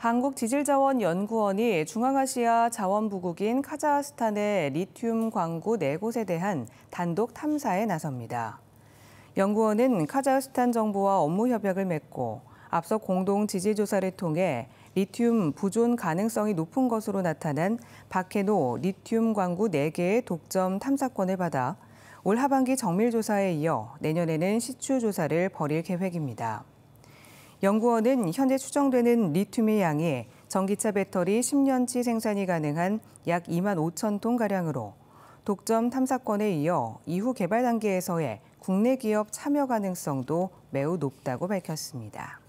한국지질자원연구원이 중앙아시아 자원부국인 카자흐스탄의 리튬 광구 4곳에 대한 단독 탐사에 나섭니다. 연구원은 카자흐스탄 정부와 업무 협약을 맺고 앞서 공동 지질 조사를 통해 리튬 부존 가능성이 높은 것으로 나타난 박해노 리튬 광구 4개의 독점 탐사권을 받아 올 하반기 정밀 조사에 이어 내년에는 시추 조사를 벌일 계획입니다. 연구원은 현재 추정되는 리튬의 양이 전기차 배터리 10년치 생산이 가능한 약 2만 5천 톤가량으로 독점 탐사권에 이어 이후 개발 단계에서의 국내 기업 참여 가능성도 매우 높다고 밝혔습니다.